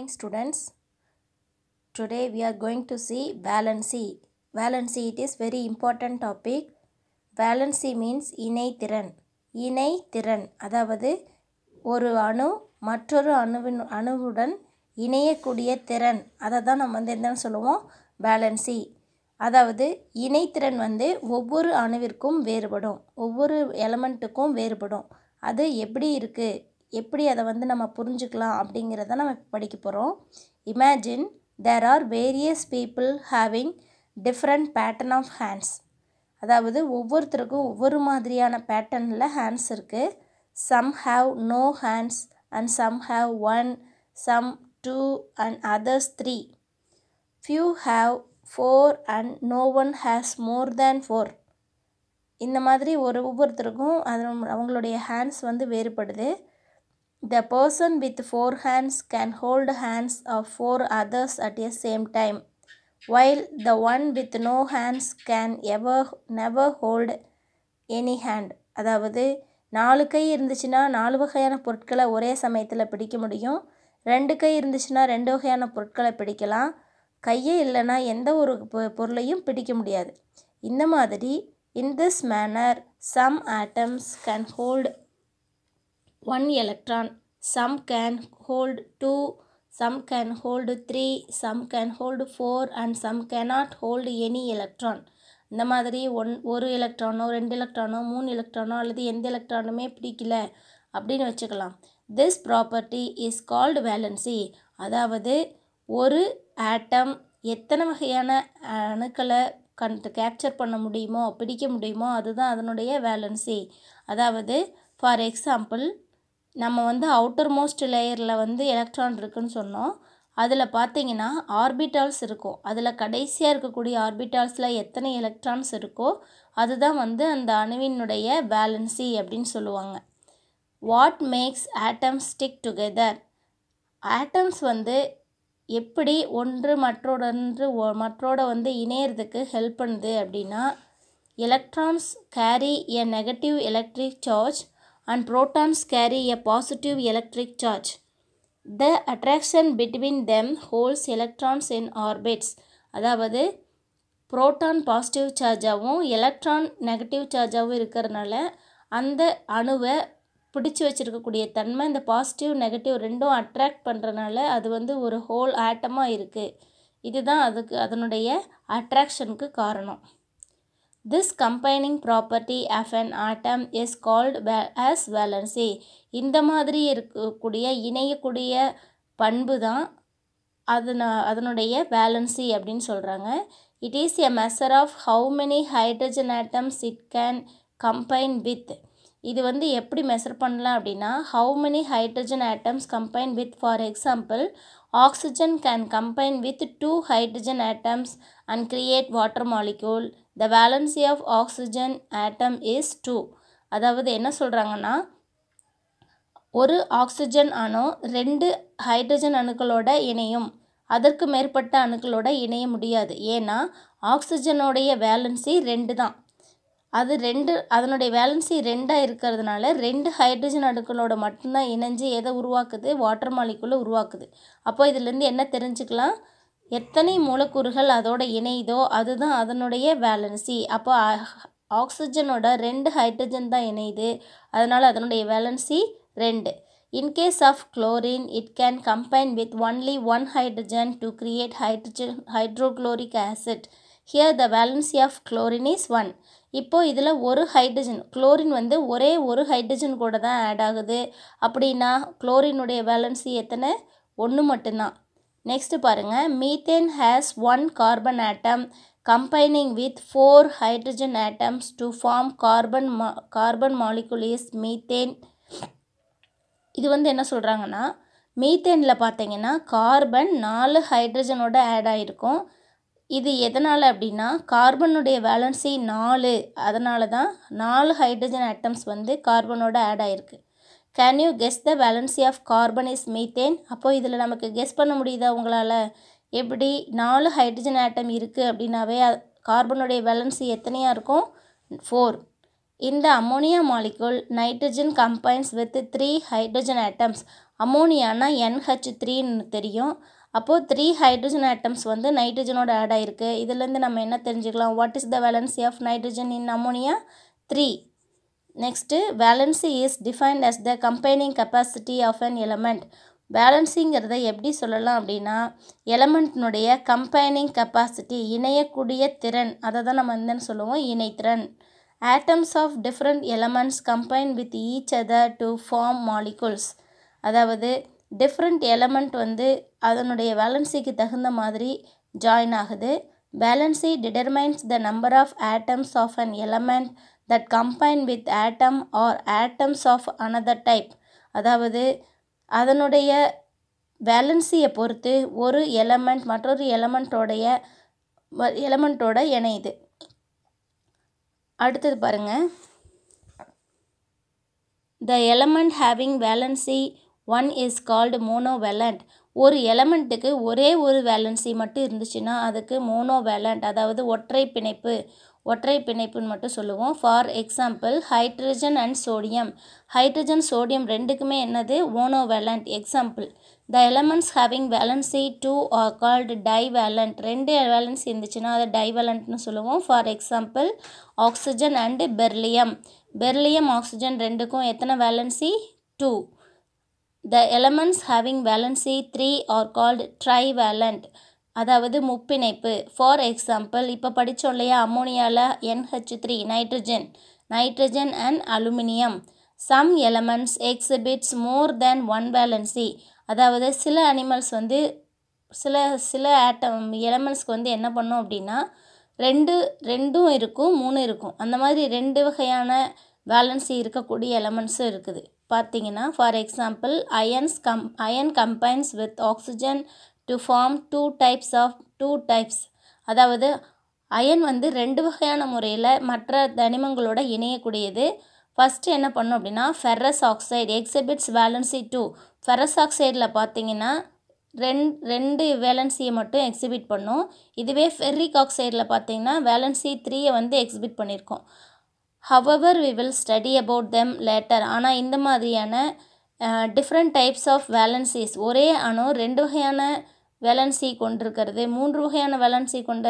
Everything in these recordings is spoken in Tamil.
morning students today we are going to see valency valency it is very important topic valency means இணைத்திறன் இணைத்திறன் அதாவது ஒரு அணு மற்றொரு அணுவின் அணுவுடன் இணையக்கூடிய திறன் அதை தான் நம்ம வந்து என்னன்னு சொல்லுவோம் வேலன்சி அதாவது இணைத்திறன் வந்து ஒவ்வொரு அணுவிற்கும் வேறுபடும் ஒவ்வொரு எலமெண்ட்டுக்கும் வேறுபடும் அது எப்படி இருக்குது எப்படி அதை வந்து நம்ம புரிஞ்சுக்கலாம் அப்படிங்கிறத நம்ம படிக்க போகிறோம் imagine there are various people having different pattern of hands அதாவது ஒவ்வொருத்தருக்கும் ஒவ்வொரு மாதிரியான பேட்டர்னில் ஹேண்ட்ஸ் இருக்குது some have no hands and some have one some two and others three few have four and no one has more than four இந்த மாதிரி ஒரு ஒவ்வொருத்தருக்கும் அது அவங்களுடைய ஹேண்ட்ஸ் வந்து வேறுபடுது The person with four hands can hold hands of four others at a same time, while the one with no hands can ever never hold any hand. அதாவது நாலு கை இருந்துச்சுன்னா நாலு வகையான பொருட்களை ஒரே சமயத்தில் பிடிக்க முடியும் ரெண்டு கை இருந்துச்சுன்னா ரெண்டு வகையான பொருட்களை பிடிக்கலாம் கையே இல்லைன்னா எந்த ஒரு பொருளையும் பிடிக்க முடியாது இந்த மாதிரி in this manner some atoms can hold one electron some can hold two some can hold three some can hold four and some cannot hold any electron இந்த மாதிரி ஒன் ஒரு எலக்ட்ரானோ ரெண்டு எலக்ட்ரானோ மூணு எலக்ட்ரானோ அல்லது எந்த எலக்ட்ரானுமே பிடிக்கல அப்படின்னு வச்சுக்கலாம் this property is called valency அதாவது ஒரு ஆட்டம் எத்தனை வகையான அணுக்களை கண் கேப்சர் பண்ண முடியுமோ பிடிக்க முடியுமோ அதுதான் அதனுடைய வேலன்சி அதாவது ஃபார் எக்ஸாம்பிள் நம்ம வந்து அவுட்டர் மோஸ்ட் லேயரில் வந்து எலக்ட்ரான் இருக்குதுன்னு சொன்னோம் அதில் பார்த்தீங்கன்னா ஆர்பிட்டால்ஸ் இருக்கும் அதில் கடைசியாக இருக்கக்கூடிய ஆர்பிட்டால்ஸில் எத்தனை எலக்ட்ரான்ஸ் இருக்கோ அதுதான் வந்து அந்த அணுவினுடைய பேலன்ஸி அப்படின்னு சொல்லுவாங்க what makes atoms stick together atoms வந்து எப்படி ஒன்று மற்றோடன்று மற்றோட வந்து இணையறதுக்கு ஹெல்ப் பண்ணுது அப்படின்னா electrons carry a negative electric charge and protons carry a positive electric charge. The attraction between them holds electrons in orbits. அதாவது புரோட்டான் பாசிட்டிவ் சார்ஜாகவும் எலக்ட்ரான் நெகட்டிவ் சார்ஜாகவும் இருக்கிறனால் அந்த அணுவை பிடிச்சி வச்சுருக்கக்கூடிய தன்மை இந்த positive negative இரண்டும் attract பண்ணுறனால அது வந்து ஒரு whole ஆட்டமாக இருக்கு இதுதான் அதுக்கு அதனுடைய attractionக்கு காரணம் this combining property of an atom is called as valency இந்த மாதிரி இருக்கக்கூடிய இணையக்கூடிய பண்பு தான் அதன அதனுடைய வேலன்சி அப்படின்னு சொல்கிறாங்க it is a measure of how many hydrogen atoms it can combine with இது வந்து எப்படி மெசர் பண்ணலாம் அப்படின்னா how many hydrogen atoms combine with for example oxygen can combine with two hydrogen atoms and create water molecule the valency of oxygen atom is two அதாவது என்ன சொல்கிறாங்கன்னா ஒரு ஆக்சிஜன் அணு ரெண்டு ஹைட்ரஜன் அணுக்களோட இணையும் அதற்கு மேற்பட்ட அணுக்களோட இணைய முடியாது ஏன்னா ஆக்சிஜனுடைய வேலன்சி ரெண்டு தான் அது ரெண்டு அதனுடைய வேலன்சி ரெண்டாக இருக்கிறதுனால ரெண்டு ஹைட்ரஜன் அணுக்களோட மட்டும்தான் இணைஞ்சு எதை உருவாக்குது வாட்டர் மாலிக்குள்ளே உருவாக்குது அப்போ இதுலேருந்து என்ன தெரிஞ்சுக்கலாம் எத்தனை மூலக்கூறுகள் அதோட இணையுதோ அதுதான் அதனுடைய வேலன்சி அப்போ ஆக்சிஜனோட ரெண்டு ஹைட்ரஜன் தான் இணையுது அதனால் அதனுடைய வேலன்சி ரெண்டு in case of chlorine it can combine with only one hydrogen to create hydrogen hydrochloric acid here the valency of chlorine is one இப்போது இதில் ஒரு ஹைட்ரஜன் குளோரின் வந்து ஒரே ஒரு ஹைட்ரஜன் கூட தான் ஆட் ஆகுது அப்படின்னா குளோரினுடைய வேலன்சி எத்தனை ஒன்று மட்டும்தான் நெக்ஸ்ட்டு பாருங்கள் methane has one carbon atom combining with four hydrogen atoms to form carbon மா கார்பன் மாலிகுல் மீத்தேன் இது வந்து என்ன சொல்கிறாங்கன்னா மீத்தேனில் பார்த்தீங்கன்னா கார்பன் நாலு ஹைட்ரஜனோட ஆட் ஆகிருக்கும் இது எதனால் அப்படின்னா கார்பனுடைய வேலன்சி நாலு அதனால தான் நாலு ஹைட்ரஜன் ஆட்டம்ஸ் வந்து கார்பனோட ஆட் ஆகிருக்கு can you guess the valency of carbon is methane அப்போது இதில் நமக்கு கெஸ் பண்ண முடியுதா உங்களால் எப்படி நாலு ஹைட்ரஜன் ஆட்டம் இருக்குது அப்படின்னாவே கார்பனுடைய வேலன்சி எத்தனையாக இருக்கும் ஃபோர் இந்த ammonia molecule nitrogen combines with three hydrogen atoms அம்மோனியானா என்ஹெச் த்ரீன்னு தெரியும் அப்போது த்ரீ ஹைட்ரஜன் ஆட்டம்ஸ் வந்து நைட்ரஜனோட ஆட் ஆகிருக்கு இதுலேருந்து நம்ம என்ன தெரிஞ்சுக்கலாம் what is the valency of nitrogen in ammonia three Next, valency is defined as the combining capacity of an element. பேலன்ஸிங்கிறத எப்படி சொல்லலாம் அப்படின்னா எலமெண்ட்னுடைய கம்பைனிங் கெப்பாசிட்டி இணையக்கூடிய திறன் அதை தான் நம்ம என்னன்னு சொல்லுவோம் இணைத்திறன் atoms of different elements combine with each other to form molecules அதாவது டிஃப்ரெண்ட் எலமெண்ட் வந்து அதனுடைய வேலன்சிக்கு தகுந்த மாதிரி ஜாயின் ஆகுது valency determines the number of atoms of an element that combine with atom or atoms of another type அதாவது அதனுடைய வேலன்சியை பொறுத்து ஒரு எலமெண்ட் மற்றொரு எலமெண்ட்டோடைய எலமெண்ட்டோட இணையுது அடுத்தது பாருங்கள் the element having valency one is called monovalent ஒரு எலமெண்ட்டுக்கு ஒரே ஒரு வேலன்சி மட்டும் இருந்துச்சுன்னா அதுக்கு மோனோ வேலண்ட் அதாவது ஒற்றை பிணைப்பு ஒற்றை பிணைப்புன்னு மட்டும் சொல்லுவோம் for example hydrogen and sodium hydrogen sodium ரெண்டுக்குமே என்னது monovalent example the elements having valency two are called divalent ரெண்டு வேலன்சி இருந்துச்சுன்னா அதை டைவேலண்ட்னு சொல்லுவோம் for example oxygen and beryllium beryllium oxygen ரெண்டுக்கும் எத்தனை valency two the elements having valency three are called trivalent அதாவது முப்பிணைப்பு ஃபார் எக்ஸாம்பிள் இப்போ படித்தோம் இல்லையா அம்மோனியாவில் NH three nitrogen nitrogen and aluminium some elements exhibits more than one valency அதாவது சில அனிமல்ஸ் வந்து சில சில ஆட்டம் எலமெண்ட்ஸ்க்கு வந்து என்ன பண்ணோம் அப்படின்னா ரெண்டு ரெண்டும் இருக்கும் மூணு இருக்கும் அந்த மாதிரி ரெண்டு வகையான வேலன்சி இருக்கக்கூடிய எலமெண்ட்ஸும் இருக்குது பார்த்தீங்கன்னா for example irons come iron combines with oxygen to form two types of two types அதாவது அயன் வந்து ரெண்டு வகையான முறையில் மற்ற தனிமங்களோட இணையக்கூடியது ஃபஸ்ட்டு என்ன பண்ணும் அப்படின்னா ferrous oxide exhibits valency two ferrous ஆக்சைடில் பார்த்தீங்கன்னா ரெண் ரெண்டு வேலன்சியை மட்டும் எக்ஸிபிட் பண்ணும் இதுவே ஃபெர்ரிக் ஆக்சைடில் பார்த்தீங்கன்னா வேலன்சி த்ரீயை வந்து எக்ஸிபிட் பண்ணியிருக்கோம் however we will study about them later ஆனால் இந்த மாதிரியான டிஃப்ரெண்ட் டைப்ஸ் ஆஃப் வேலன்சிஸ் ஒரே அணு ரெண்டு வகையான வேலன்சி கொண்டிருக்கிறது மூன்று வகையான வேலன்சி கொண்ட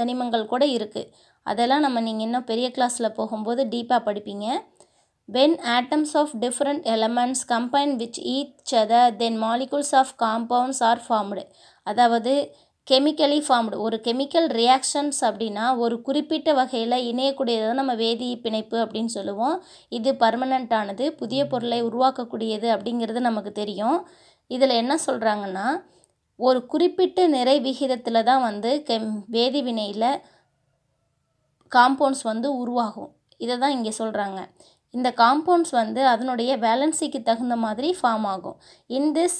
தனிமங்கள் கூட இருக்குது அதெல்லாம் நம்ம நீங்கள் இன்னும் பெரிய கிளாஸில் போகும்போது டீப்பாக படிப்பீங்க when atoms of different elements combine with each other then molecules of compounds are formed அதாவது கெமிக்கலி ஃபார்ம்டு ஒரு கெமிக்கல் ரியாக்ஷன்ஸ் அப்படின்னா ஒரு குறிப்பிட்ட வகையில் இணையக்கூடியதான் நம்ம வேதி பிணைப்பு அப்படின்னு சொல்லுவோம் இது பர்மனண்ட்டானது புதிய பொருளை உருவாக்கக்கூடியது அப்படிங்கிறது நமக்கு தெரியும் இதில் என்ன சொல்கிறாங்கன்னா ஒரு குறிப்பிட்ட நிறை விகிதத்தில் தான் வந்து கெம் வேதி வினையில் காம்பவுண்ட்ஸ் வந்து உருவாகும் இதை தான் இங்கே சொல்கிறாங்க இந்த காம்பவுண்ட்ஸ் வந்து அதனுடைய வேலன்சிக்கு தகுந்த மாதிரி ஃபார்ம் ஆகும் in this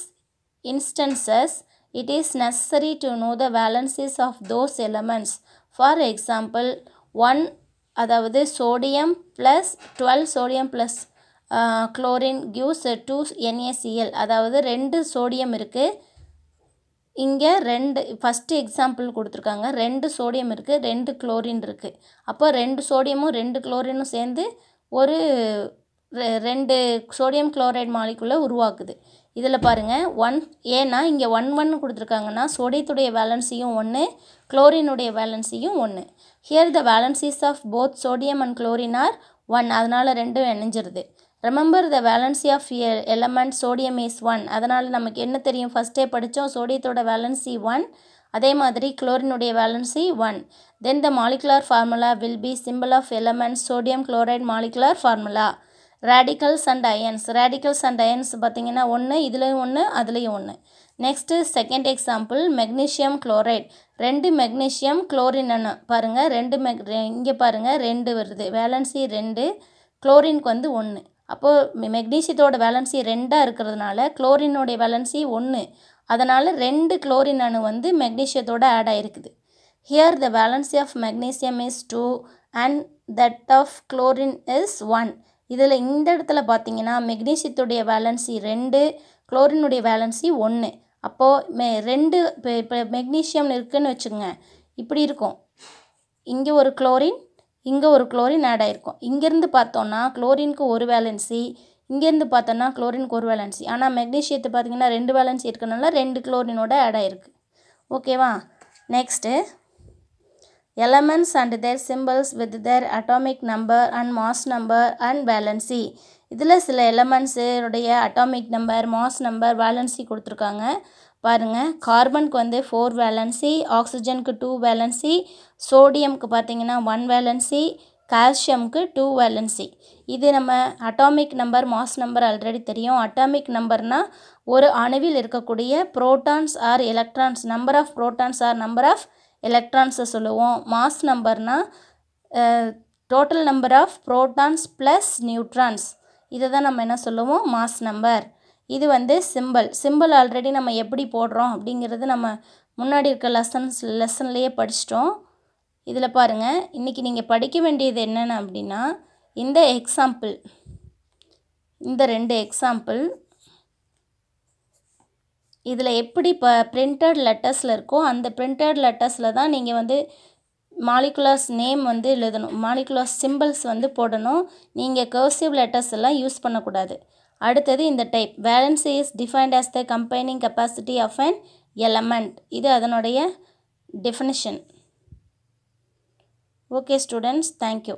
instances it is necessary to know the valencies of those elements. For example one அதாவது sodium plus twelve sodium plus chlorine gives two NaCl அதாவது ரெண்டு சோடியம் இருக்குது இங்கே ரெண்டு ஃபஸ்ட்டு எக்ஸாம்பிள் கொடுத்துருக்காங்க ரெண்டு சோடியம் இருக்குது ரெண்டு குளோரின் இருக்குது அப்போ ரெண்டு சோடியமும் ரெண்டு குளோரினும் சேர்ந்து ஒரு ரெண்டு சோடியம் குளோரைட் மாலிக்குள்ளே உருவாக்குது இதில் பாருங்கள் ஒன் ஏன்னா இங்கே ஒன் ஒன் கொடுத்துருக்காங்கன்னா சோடியத்துடைய வேலன்ஸையும் ஒன்று குளோரினுடைய வேலன்ஸையும் ஒன்று here the valencies of both sodium and chlorine are one அதனால் ரெண்டும் இணைஞ்சிருது remember the valency of element sodium is one அதனால் நமக்கு என்ன தெரியும் ஃபஸ்ட்டே படித்தோம் சோடியத்தோட வேலன்சி ஒன் அதே மாதிரி குளோரினுடைய valency one then the molecular formula will be simple of element sodium chloride molecular formula radicals and ions radicals and ions பார்த்திங்கன்னா ஒன்று இதுலேயும் ஒன்று அதுலேயும் ஒன்று next second example magnesium chloride ரெண்டு மெக்னீஷியம் குளோரின் அணு பாருங்கள் ரெண்டு மெக் இங்கே பாருங்கள் ரெண்டு வருது வேலன்சி ரெண்டு குளோரினுக்கு வந்து ஒன்று அப்போது மெக்னீஷியத்தோட வேலன்சி ரெண்டாக இருக்கிறதுனால குளோரினோடைய வேலன்சி ஒன்று அதனால் ரெண்டு குளோரின் அணு வந்து மெக்னீஷியத்தோட ஆட் ஆகிருக்குது here the valency of magnesium is two and that of chlorine is one இதில் இந்த இடத்துல பார்த்தீங்கன்னா மெக்னீசியத்துடைய வேலன்சி ரெண்டு குளோரினுடைய வேலன்சி ஒன்று அப்போது மெ ரெண்டு இப்போ இப்போ மெக்னீஷியம் இருக்குதுன்னு வச்சுக்கோங்க இப்படி இருக்கும் இங்கே ஒரு குளோரின் இங்கே ஒரு குளோரின் ஆட் ஆகிருக்கும் இங்கேருந்து பார்த்தோன்னா குளோரினுக்கு ஒரு வேலன்சி இங்கேருந்து பார்த்தோன்னா குளோரினுக்கு ஒரு வேலன்சி ஆனால் மெக்னீஷியத்தை பார்த்திங்கன்னா ரெண்டு வேலன்சி இருக்கிறனால ரெண்டு குளோரினோட ஆட் ஆகிருக்கு ஓகேவா next elements and their symbols with their atomic number and mass number and valency இதில் சில எலமெண்ட்ஸுடைய atomic number mass number valency கொடுத்துருக்காங்க பாருங்க கார்பன்க்கு வந்து ஃபோர் வேலன்சி ஆக்சிஜனுக்கு டூ வேலன்சி சோடியமுக்கு பார்த்தீங்கன்னா ஒன் வேலன்சி கால்சியமுக்கு டூ வேலன்சி இது நம்ம atomic number mass number already தெரியும் அட்டாமிக் நம்பர்னால் ஒரு அணுவில் இருக்கக்கூடிய protons or electrons number of protons or number of எலக்ட்ரான்ஸை சொல்லுவோம் மாஸ் நம்பர்னால் total number of protons plus neutrons இதை தான் நம்ம என்ன சொல்லுவோம் மாஸ் நம்பர் இது வந்து சிம்பிள் சிம்பிள் ஆல்ரெடி நம்ம எப்படி போடுறோம் அப்படிங்கிறது நம்ம முன்னாடி இருக்க லெசன்ஸ் லெசன்லேயே படிச்சிட்டோம் இதில் பாருங்கள் இன்றைக்கி நீங்கள் படிக்க வேண்டியது என்னென்ன அப்படின்னா இந்த எக்ஸாம்பிள் இந்த ரெண்டு எக்ஸாம்பிள் இதில் எப்படி இப்போ பிரிண்டட் லெட்டர்ஸில் இருக்கோ அந்த பிரிண்டட் லெட்டர்ஸில் தான் நீங்கள் வந்து மாலிகுலர்ஸ் நேம் வந்து எழுதணும் மாலிகுலர்ஸ் சிம்பிள்ஸ் வந்து போடணும் நீங்கள் கர்சிவ் லெட்டர்ஸ் எல்லாம் யூஸ் பண்ணக்கூடாது அடுத்தது இந்த type valency is defined as the combining capacity of an element இது அதனுடைய டெஃபினிஷன் ஓகே ஸ்டூடெண்ட்ஸ் தேங்க்யூ